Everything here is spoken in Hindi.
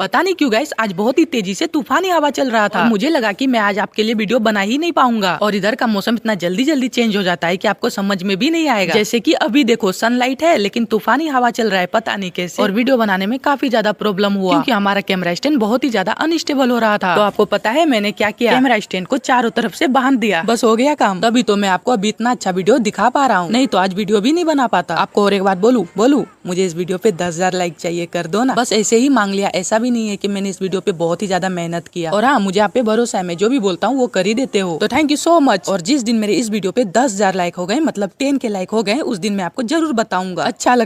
पता नहीं क्यों गाइस आज बहुत ही तेजी से तूफानी हवा चल रहा था मुझे लगा कि मैं आज आपके लिए वीडियो बना ही नहीं पाऊंगा और इधर का मौसम इतना जल्दी जल्दी चेंज हो जाता है की आपको समझ में भी नहीं आएगा जैसे की अभी देखो सनलाइट है लेकिन तूफानी हवा चल रहा है पता नहीं कैसे और वीडियो बनाने में काफी ज्यादा प्रॉब्लम हुआ क्यूँकी हमारा कैमरा स्टैंड बहुत ही ज्यादा अनस्टेबल हो रहा था तो आपको पता है मैंने क्या किया कैमरा स्टैंड को चारों तरफ ऐसी बांध दिया बस हो गया काम तभी तो मैं आपको अभी इतना अच्छा वीडियो दिखा पा रहा हूँ नहीं तो आज वीडियो भी नहीं बना पाता आपको और एक बात बोलू बोलू मुझे इस वीडियो पे दस लाइक चाहिए कर दो ना बस ऐसे ही मांग लिया ऐसा भी भी नहीं है कि मैंने इस वीडियो पे बहुत ही ज्यादा मेहनत किया और हाँ मुझे आप पे भरोसा है मैं जो भी बोलता हूँ वो कर ही देते हो तो थैंक यू सो मच और जिस दिन मेरे इस वीडियो पे दस लाइक हो गए मतलब टेन के लाइक हो गए उस दिन मैं आपको जरूर बताऊंगा अच्छा